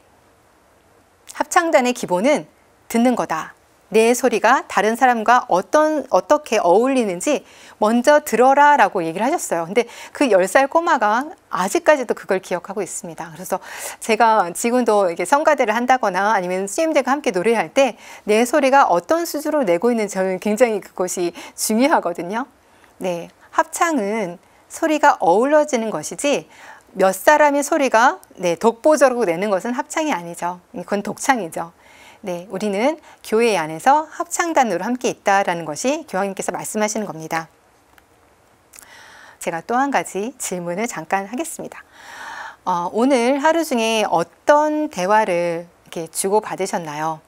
합창단의 기본은 듣는 거다. 내 소리가 다른 사람과 어떤 어떻게 어울리는지 먼저 들어라라고 얘기를 하셨어요. 근데 그 열 살 꼬마가 아직까지도 그걸 기억하고 있습니다. 그래서 제가 지금도 이게 렇 성가대를 한다거나 아니면 수님들과 함께 노래할때 내 소리가 어떤 수준으로 내고 있는지 저는 굉장히 그것이 중요하거든요. 네. 합창은 소리가 어우러지는 것이지 몇 사람의 소리가 네, 독보적으로 내는 것은 합창이 아니죠. 그건 독창이죠. 네, 우리는 교회 안에서 합창단으로 함께 있다라는 것이 교황님께서 말씀하시는 겁니다. 제가 또 한 가지 질문을 잠깐 하겠습니다. 어, 오늘 하루 중에 어떤 대화를 이렇게 주고 받으셨나요?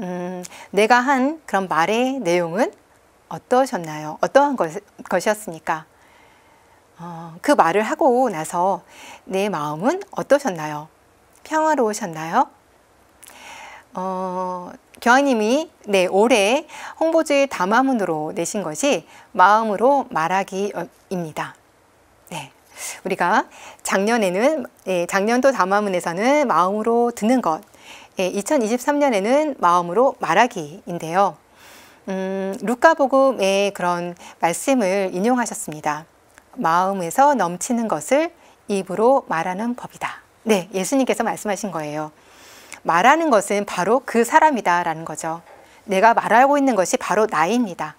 음, 내가 한 그런 말의 내용은 어떠셨나요? 어떠한 것, 것이었습니까? 어, 그 말을 하고 나서 내 마음은 어떠셨나요? 평화로우셨나요? 어, 교황님이 네, 올해 홍보지 담화문으로 내신 것이 마음으로 말하기입니다. 네. 우리가 작년에는 예, 작년도 담화문에서는 마음으로 듣는 것, 예, 2023년에는 마음으로 말하기인데요. 음, 루카복음의 그런 말씀을 인용하셨습니다. 마음에서 넘치는 것을 입으로 말하는 법이다. 네, 예수님께서 말씀하신 거예요. 말하는 것은 바로 그 사람이다라는 거죠. 내가 말하고 있는 것이 바로 나입니다.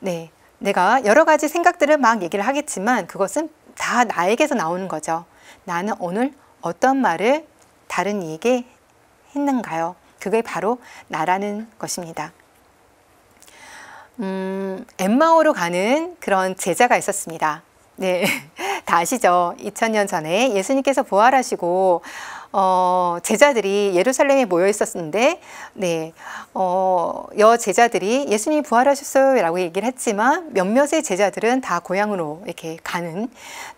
네. 내가 여러 가지 생각들을 막 얘기를 하겠지만 그것은 다 나에게서 나오는 거죠. 나는 오늘 어떤 말을 다른 이에게 했는가요? 그게 바로 나라는 것입니다. 음, 엠마오로 가는 그런 제자가 있었습니다. 네. 다 아시죠? 2000년 전에 예수님께서 부활하시고 어, 제자들이 예루살렘에 모여 있었는데 네, 어, 여 제자들이 예수님이 부활하셨어요라고 얘기를 했지만 몇몇의 제자들은 다 고향으로 이렇게 가는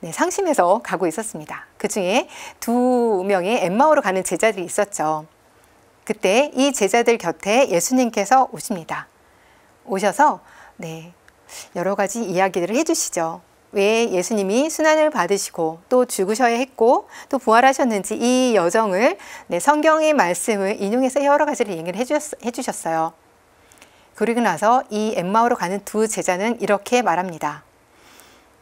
네, 상심해서 가고 있었습니다. 그 중에 두 명의 엠마오로 가는 제자들이 있었죠. 그때 이 제자들 곁에 예수님께서 오십니다. 오셔서 네, 여러 가지 이야기들을 해주시죠. 왜 예수님이 순환을 받으시고 또 죽으셔야 했고 또 부활하셨는지 이 여정을 네, 성경의 말씀을 인용해서 여러 가지를 얘기를 해주셨, 어요 그리고 나서 이 엠마오로 가는 두 제자는 이렇게 말합니다.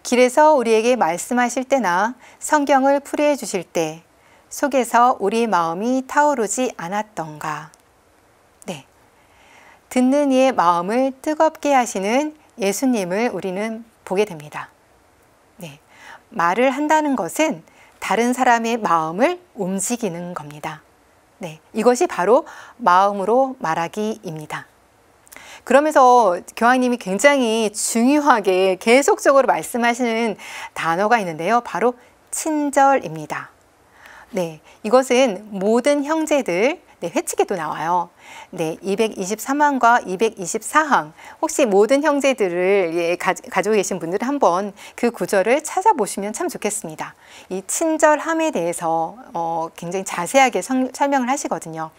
길에서 우리에게 말씀하실 때나 성경을 풀이해 주실 때 속에서 우리 마음이 타오르지 않았던가. 네. 듣는 이의 마음을 뜨겁게 하시는 예수님을 우리는 보게 됩니다. 말을 한다는 것은 다른 사람의 마음을 움직이는 겁니다. 네, 이것이 바로 마음으로 말하기입니다. 그러면서 교황님이 굉장히 중요하게 계속적으로 말씀하시는 단어가 있는데요. 바로 친절입니다. 네, 이것은 모든 형제들, 네, 회칙에도 나와요. 네, 223항과 224항. 혹시 모든 형제들을 예, 가, 가지고 계신 분들은 한번 그 구절을 찾아보시면 참 좋겠습니다. 이 친절함에 대해서 어, 굉장히 자세하게 성, 설명을 하시거든요.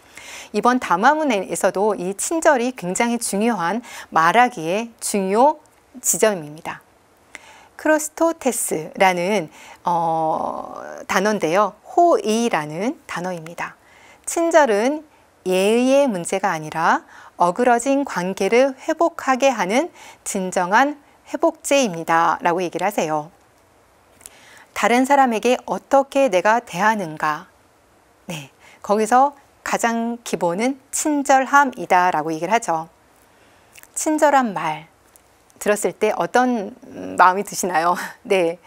이번 담화문에서도 이 친절이 굉장히 중요한 말하기의 중요 지점입니다. 크로스토테스라는 어, 단어인데요. 호의라는 단어입니다. 친절은 예의의 문제가 아니라 어그러진 관계를 회복하게 하는 진정한 회복제입니다. 라고 얘기를 하세요. 다른 사람에게 어떻게 내가 대하는가. 네. 거기서 가장 기본은 친절함이다 라고 얘기를 하죠. 친절한 말. 들었을 때 어떤 마음이 드시나요? 네.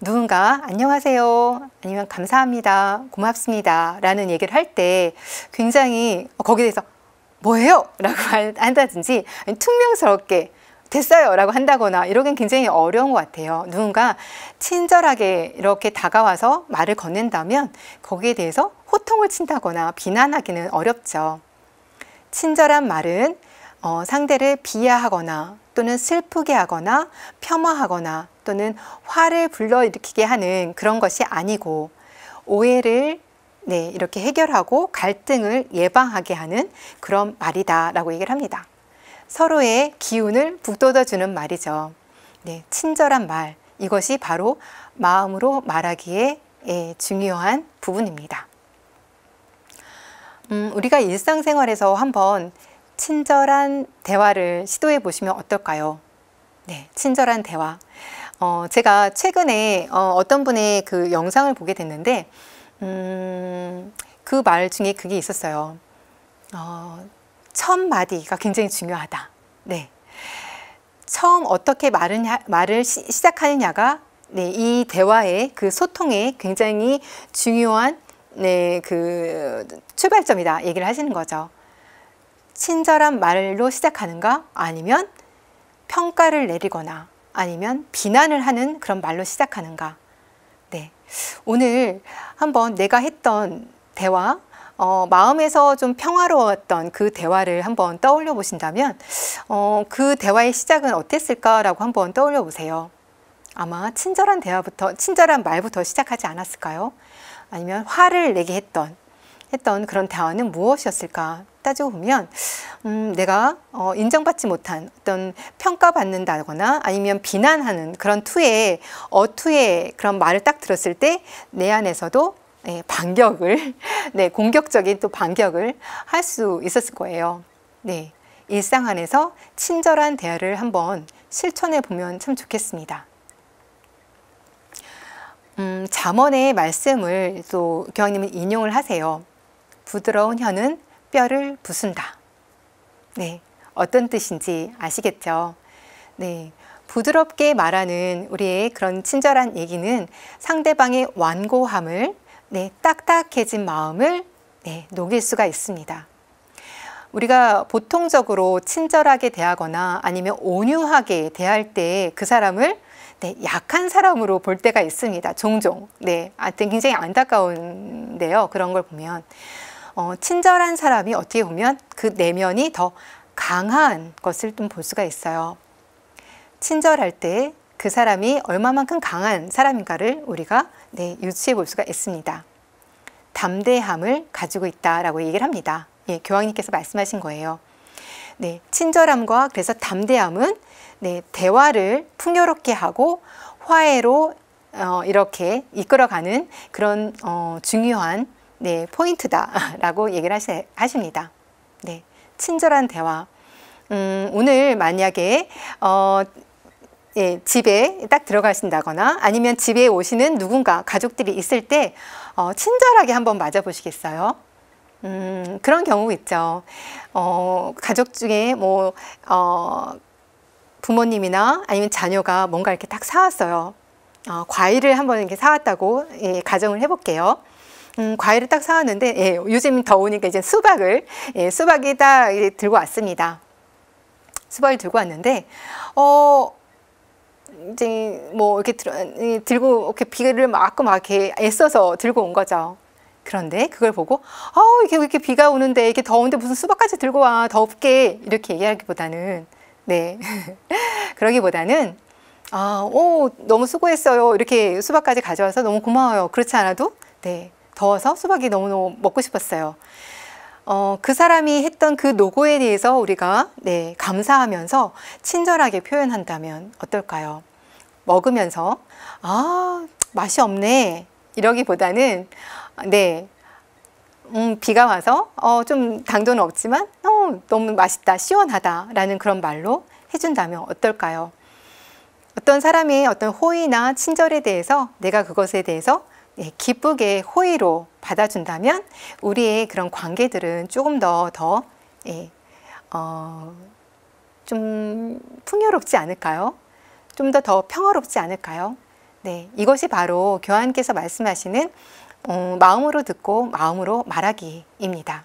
누군가 안녕하세요 아니면 감사합니다 고맙습니다 라는 얘기를 할 때 굉장히 어, 거기에 대해서 뭐예요 라고 한다든지 퉁명스럽게 됐어요 라고 한다거나 이러긴 굉장히 어려운 것 같아요 누군가 친절하게 이렇게 다가와서 말을 건넨다면 거기에 대해서 호통을 친다거나 비난하기는 어렵죠 친절한 말은 어, 상대를 비하하거나 또는 슬프게 하거나 폄하하거나 또는 화를 불러일으키게 하는 그런 것이 아니고 오해를 네, 이렇게 해결하고 갈등을 예방하게 하는 그런 말이다라고 얘기를 합니다. 서로의 기운을 북돋아주는 말이죠. 네, 친절한 말. 이것이 바로 마음으로 말하기에 예, 중요한 부분입니다. 음, 우리가 일상생활에서 한번 친절한 대화를 시도해 보시면 어떨까요? 네, 친절한 대화. 어, 제가 최근에 어, 떤 분의 그 영상을 보게 됐는데, 음, 그 말 중에 그게 있었어요. 어, 첫 마디가 굉장히 중요하다. 네. 처음 어떻게 말을, 말을 시, 작하느냐가 네, 이 대화의 그 소통에 굉장히 중요한 네, 그 어, 출발점이다 얘기를 하시는 거죠. 친절한 말로 시작하는가 아니면 평가를 내리거나 아니면 비난을 하는 그런 말로 시작하는가. 네. 오늘 한번 내가 했던 대화, 어, 마음에서 좀 평화로웠던 그 대화를 한번 떠올려 보신다면, 어, 그 대화의 시작은 어땠을까라고 한번 떠올려 보세요. 아마 친절한 대화부터, 친절한 말부터 시작하지 않았을까요? 아니면 화를 내게 했던, 했던 그런 대화는 무엇이었을까? 따져보면 음, 내가 어, 인정받지 못한 어떤 평가받는다거나 아니면 비난하는 그런 투의 어투의 그런 말을 딱 들었을 때 내 안에서도 네, 반격을 네, 공격적인 또 반격을 할 수 있었을 거예요. 네, 일상 안에서 친절한 대화를 한번 실천해 보면 참 좋겠습니다. 음, 잠언의 말씀을 또 교황님은 인용을 하세요. 부드러운 혀는 뼈를 부순다. 네, 어떤 뜻인지 아시겠죠? 네, 부드럽게 말하는 우리의 그런 친절한 얘기는 상대방의 완고함을, 네, 딱딱해진 마음을 네, 녹일 수가 있습니다. 우리가 보통적으로 친절하게 대하거나 아니면 온유하게 대할 때 그 사람을 네, 약한 사람으로 볼 때가 있습니다. 종종. 네, 하여튼 아, 굉장히 안타까운데요. 그런 걸 보면. 어, 친절한 사람이 어떻게 보면 그 내면이 더 강한 것을 좀 볼 수가 있어요. 친절할 때 그 사람이 얼마만큼 강한 사람인가를 우리가 네, 유추해 볼 수가 있습니다. 담대함을 가지고 있다라고 얘기를 합니다. 예, 교황님께서 말씀하신 거예요. 네, 친절함과 그래서 담대함은 네, 대화를 풍요롭게 하고 화해로 어, 이렇게 이끌어가는 그런 어, 중요한 네, 포인트다라고 얘기를 하시, 하십니다. 네, 친절한 대화. 음, 오늘 만약에 어, 예, 집에 딱 들어가신다거나 아니면 집에 오시는 누군가 가족들이 있을 때 어, 친절하게 한번 맞아보시겠어요? 음, 그런 경우 있죠. 어, 가족 중에 뭐 어, 부모님이나 아니면 자녀가 뭔가 이렇게 딱 사왔어요. 어, 과일을 한번 이렇게 사왔다고 예, 가정을 해볼게요. 음, 과일을 딱 사왔는데 예, 요즘 더우니까 이제 수박을 예, 수박이 딱 들고 왔습니다. 수박을 들고 왔는데 어 이제 뭐 이렇게 들, 들고 이렇게 비를 막고 막 이렇게 애써서 들고 온 거죠. 그런데 그걸 보고 어 이게 이렇게 비가 오는데 이게 더운데 무슨 수박까지 들고 와 덥게 이렇게 얘기하기보다는 네 그러기보다는 아오 너무 수고했어요 이렇게 수박까지 가져와서 너무 고마워요 그렇지 않아도 네 더워서 수박이 너무너무 먹고 싶었어요. 어, 그 사람이 했던 그 노고에 대해서 우리가 네, 감사하면서 친절하게 표현한다면 어떨까요? 먹으면서 아 맛이 없네 이러기보다는 네 음, 비가 와서 어, 좀 당도는 없지만 어, 너무 맛있다 시원하다라는 그런 말로 해준다면 어떨까요? 어떤 사람의 어떤 호의나 친절에 대해서 내가 그것에 대해서 예, 기쁘게 호의로 받아준다면 우리의 그런 관계들은 조금 더더 더, 예, 어, 풍요롭지 않을까요? 좀 더 더 평화롭지 않을까요? 네, 이것이 바로 교환께서 말씀하시는 어, 마음으로 듣고 마음으로 말하기입니다.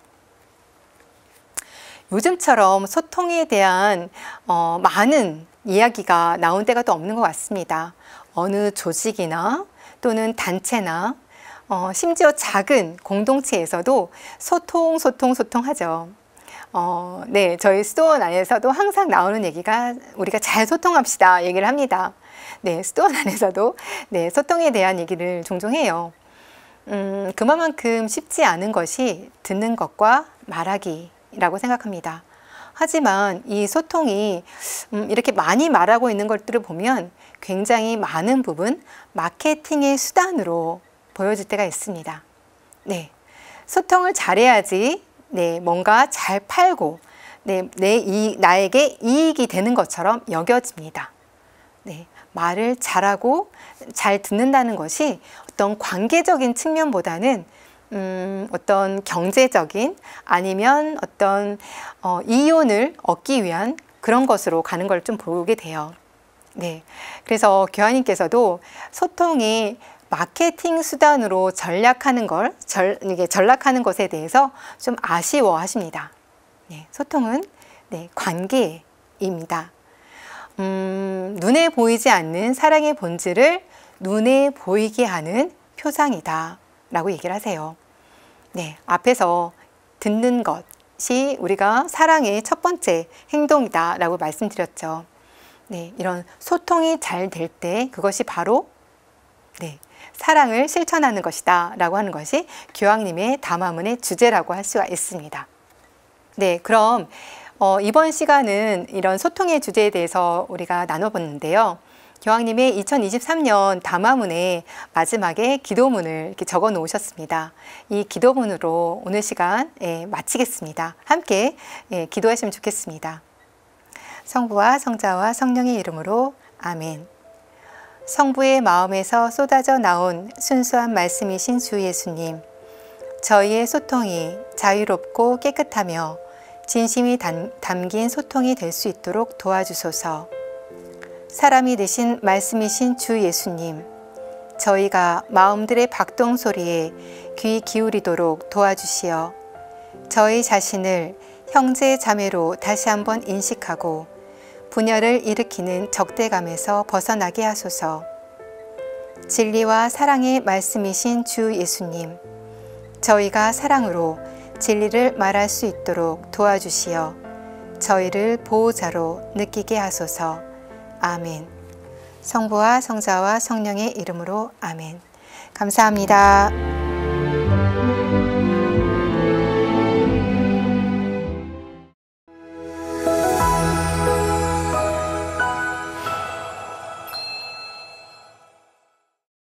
요즘처럼 소통에 대한 어, 많은 이야기가 나온 때가 또 없는 것 같습니다. 어느 조직이나 또는 단체나 어, 심지어 작은 공동체에서도 소통, 소통, 소통하죠. 어, 네, 저희 수도원 안에서도 항상 나오는 얘기가 우리가 잘 소통합시다 얘기를 합니다. 네, 수도원 안에서도 네, 소통에 대한 얘기를 종종 해요. 음, 그만큼 쉽지 않은 것이 듣는 것과 말하기라고 생각합니다. 하지만 이 소통이 음, 이렇게 많이 말하고 있는 것들을 보면 굉장히 많은 부분 마케팅의 수단으로 보여질 때가 있습니다. 네. 소통을 잘해야지 네, 뭔가 잘 팔고 네, 내 이, 나에게 이익이 되는 것처럼 여겨집니다. 네, 말을 잘하고 잘 듣는다는 것이 어떤 관계적인 측면보다는 음, 어떤 경제적인 아니면 어떤 어, 이윤을 얻기 위한 그런 것으로 가는 걸 좀 보게 돼요. 네. 그래서 교환님께서도 소통이 마케팅 수단으로 전략하는 걸, 절, 이게 전락하는 것에 대해서 좀 아쉬워 하십니다. 네, 소통은 네, 관계입니다. 음, 눈에 보이지 않는 사랑의 본질을 눈에 보이게 하는 표상이다. 라고 얘기를 하세요. 네, 앞에서 듣는 것이 우리가 사랑의 첫 번째 행동이다라고 말씀드렸죠. 네, 이런 소통이 잘 될 때 그것이 바로 네, 사랑을 실천하는 것이다 라고 하는 것이 교황님의 담화문의 주제라고 할 수가 있습니다. 네, 그럼 어, 이번 시간은 이런 소통의 주제에 대해서 우리가 나눠봤는데요. 교황님의 2023년 담화문의 마지막에 기도문을 이렇게 적어 놓으셨습니다. 이 기도문으로 오늘 시간 예, 마치겠습니다. 함께 예, 기도하시면 좋겠습니다. 성부와 성자와 성령의 이름으로 아멘. 성부의 마음에서 쏟아져 나온 순수한 말씀이신 주 예수님, 저희의 소통이 자유롭고 깨끗하며 진심이 담긴 소통이 될 수 있도록 도와주소서. 사람이 되신 말씀이신 주 예수님, 저희가 마음들의 박동 소리에 귀 기울이도록 도와주시어 저희 자신을 형제 자매로 다시 한번 인식하고 분열을 일으키는 적대감에서 벗어나게 하소서. 진리와 사랑의 말씀이신 주 예수님, 저희가 사랑으로 진리를 말할 수 있도록 도와주시어 저희를 보호자로 느끼게 하소서. 아멘. 성부와 성자와 성령의 이름으로 아멘. 감사합니다.